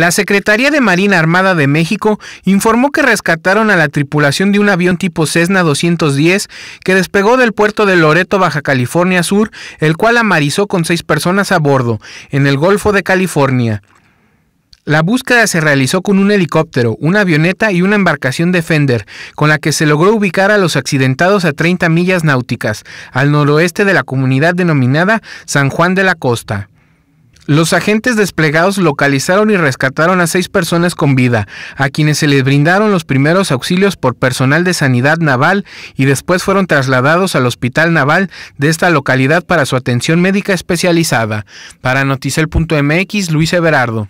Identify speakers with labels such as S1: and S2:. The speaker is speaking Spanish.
S1: La Secretaría de Marina Armada de México informó que rescataron a la tripulación de un avión tipo Cessna 210 que despegó del puerto de Loreto, Baja California Sur, el cual amarizó con seis personas a bordo, en el Golfo de California. La búsqueda se realizó con un helicóptero, una avioneta y una embarcación Defender, con la que se logró ubicar a los accidentados a 30 millas náuticas, al noroeste de la comunidad denominada San Juan de la Costa. Los agentes desplegados localizaron y rescataron a seis personas con vida, a quienes se les brindaron los primeros auxilios por personal de sanidad naval y después fueron trasladados al Hospital Naval de esta localidad para su atención médica especializada. Para Noticel.mx, Luis Everardo.